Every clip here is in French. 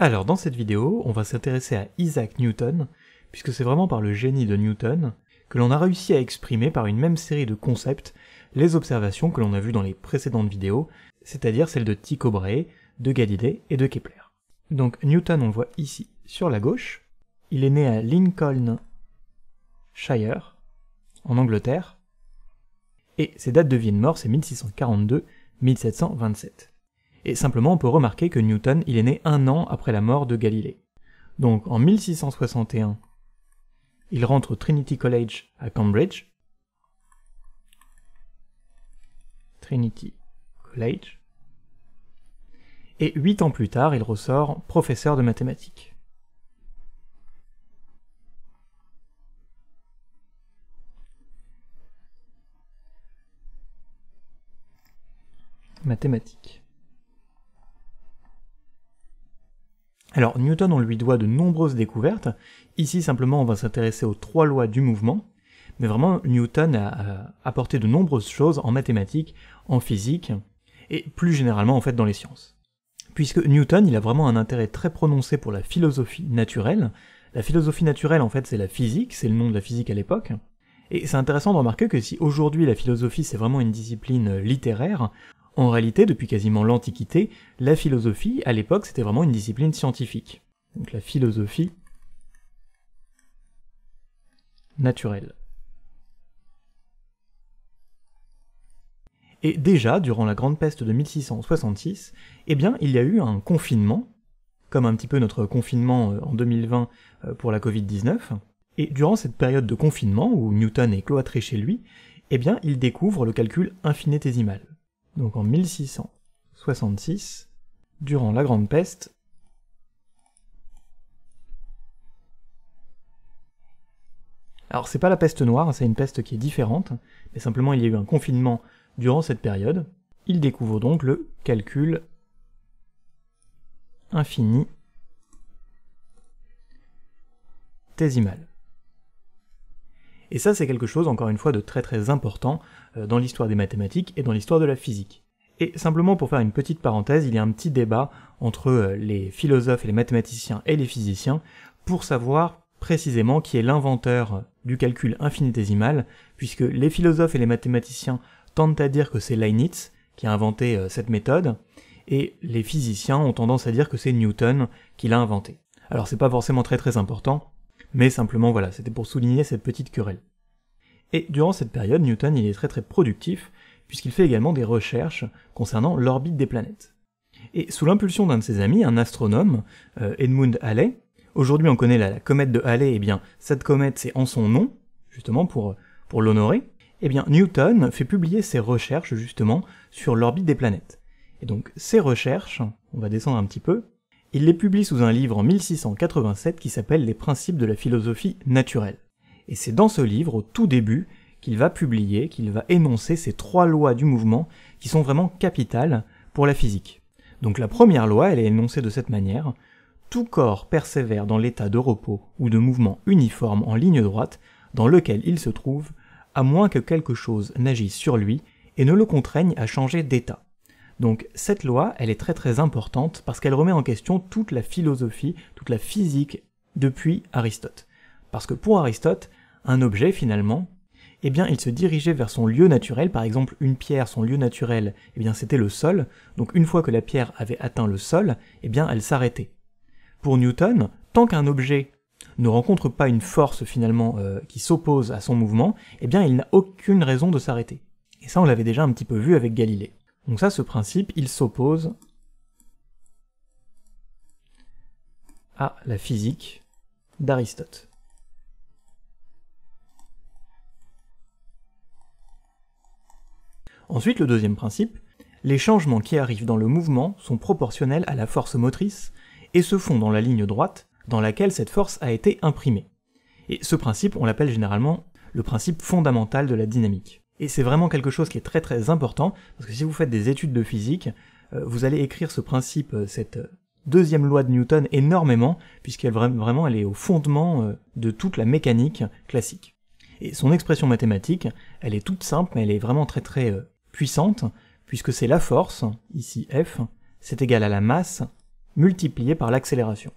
Alors dans cette vidéo, on va s'intéresser à Isaac Newton, puisque c'est vraiment par le génie de Newton que l'on a réussi à exprimer par une même série de concepts les observations que l'on a vues dans les précédentes vidéos, c'est-à-dire celles de Tycho Brahe, de Galilée et de Kepler. Donc Newton, on le voit ici sur la gauche, il est né à Lincolnshire, en Angleterre, et ses dates de vie et de mort, c'est 1642-1727 et simplement on peut remarquer que Newton, il est né un an après la mort de Galilée. Donc en 1661, il rentre au Trinity College à Cambridge. Trinity College. Et huit ans plus tard, il ressort professeur de mathématiques. mathématiques. Alors Newton, on lui doit de nombreuses découvertes. Ici, simplement, on va s'intéresser aux trois lois du mouvement. Mais vraiment, Newton a euh, apporté de nombreuses choses en mathématiques, en physique, et plus généralement en fait dans les sciences. Puisque Newton, il a vraiment un intérêt très prononcé pour la philosophie naturelle. La philosophie naturelle, en fait, c'est la physique, c'est le nom de la physique à l'époque. Et c'est intéressant de remarquer que si aujourd'hui la philosophie c'est vraiment une discipline littéraire, en réalité, depuis quasiment l'Antiquité, la philosophie, à l'époque, c'était vraiment une discipline scientifique. Donc la philosophie naturelle. Et déjà, durant la Grande Peste de 1666, eh bien, il y a eu un confinement, comme un petit peu notre confinement euh, en 2020 euh, pour la Covid-19. Et durant cette période de confinement, où Newton est cloîtré chez lui, eh bien, il découvre le calcul infinitésimal donc en 1666, durant la Grande Peste, Alors c'est pas la peste noire, hein, c'est une peste qui est différente, mais simplement il y a eu un confinement durant cette période. Il découvre donc le calcul infini tésimal. Et ça, c'est quelque chose, encore une fois, de très très important euh, dans l'histoire des mathématiques et dans l'histoire de la physique. Et simplement pour faire une petite parenthèse, il y a un petit débat entre euh, les philosophes et les mathématiciens et les physiciens pour savoir précisément qui est l'inventeur du calcul infinitésimal, puisque les philosophes et les mathématiciens tendent à dire que c'est Leibniz qui a inventé euh, cette méthode, et les physiciens ont tendance à dire que c'est Newton qui l'a inventé. Alors c'est pas forcément très très important, mais simplement voilà, c'était pour souligner cette petite querelle. Et durant cette période, Newton il est très très productif, puisqu'il fait également des recherches concernant l'orbite des planètes. Et sous l'impulsion d'un de ses amis, un astronome, euh, Edmund Halley, aujourd'hui on connaît la, comète de Halley, et eh bien cette comète c'est en son nom, justement pour, pour l'honorer, et eh bien Newton fait publier ses recherches justement sur l'orbite des planètes. Et donc ces recherches, on va descendre un petit peu, il les publie sous un livre en 1687 qui s'appelle Les principes de la philosophie naturelle. Et c'est dans ce livre, au tout début, qu'il va publier, qu'il va énoncer ces trois lois du mouvement qui sont vraiment capitales pour la physique. Donc la première loi, elle est énoncée de cette manière. Tout corps persévère dans l'état de repos ou de mouvement uniforme en ligne droite dans lequel il se trouve, à moins que quelque chose n'agisse sur lui et ne le contraigne à changer d'état. Donc cette loi, elle est très très importante parce qu'elle remet en question toute la philosophie, toute la physique depuis Aristote. Parce que pour Aristote, un objet finalement, eh bien il se dirigeait vers son lieu naturel, par exemple une pierre, son lieu naturel, eh bien c'était le sol, donc une fois que la pierre avait atteint le sol, eh bien elle s'arrêtait. Pour Newton, tant qu'un objet ne rencontre pas une force finalement euh, qui s'oppose à son mouvement, eh bien il n'a aucune raison de s'arrêter. Et ça on l'avait déjà un petit peu vu avec Galilée. Donc ça, ce principe, il s'oppose à la physique d'Aristote. Ensuite, le deuxième principe, les changements qui arrivent dans le mouvement sont proportionnels à la force motrice et se font dans la ligne droite dans laquelle cette force a été imprimée. Et ce principe, on l'appelle généralement le principe fondamental de la dynamique. Et c'est vraiment quelque chose qui est très très important, parce que si vous faites des études de physique, euh, vous allez écrire ce principe, euh, cette euh, deuxième loi de Newton énormément, puisqu'elle vraiment elle est au fondement de toute la mécanique classique. Et son expression mathématique, elle est toute simple, mais elle est vraiment très très puissante, puisque c'est la force, ici F, c'est égal à la masse multipliée par l'accélération.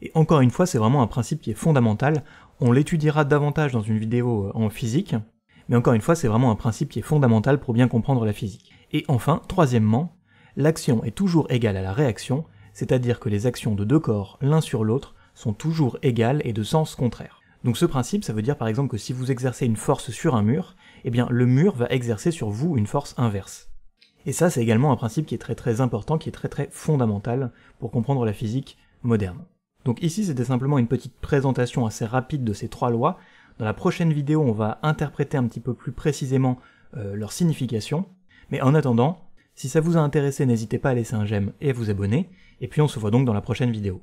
Et encore une fois, c'est vraiment un principe qui est fondamental, on l'étudiera davantage dans une vidéo en physique, mais encore une fois, c'est vraiment un principe qui est fondamental pour bien comprendre la physique. Et enfin, troisièmement, l'action est toujours égale à la réaction, c'est-à-dire que les actions de deux corps, l'un sur l'autre, sont toujours égales et de sens contraire. Donc ce principe, ça veut dire par exemple que si vous exercez une force sur un mur, eh bien le mur va exercer sur vous une force inverse. Et ça, c'est également un principe qui est très très important, qui est très très fondamental pour comprendre la physique moderne. Donc ici, c'était simplement une petite présentation assez rapide de ces trois lois, dans la prochaine vidéo, on va interpréter un petit peu plus précisément euh, leur signification. Mais en attendant, si ça vous a intéressé, n'hésitez pas à laisser un j'aime et à vous abonner. Et puis on se voit donc dans la prochaine vidéo.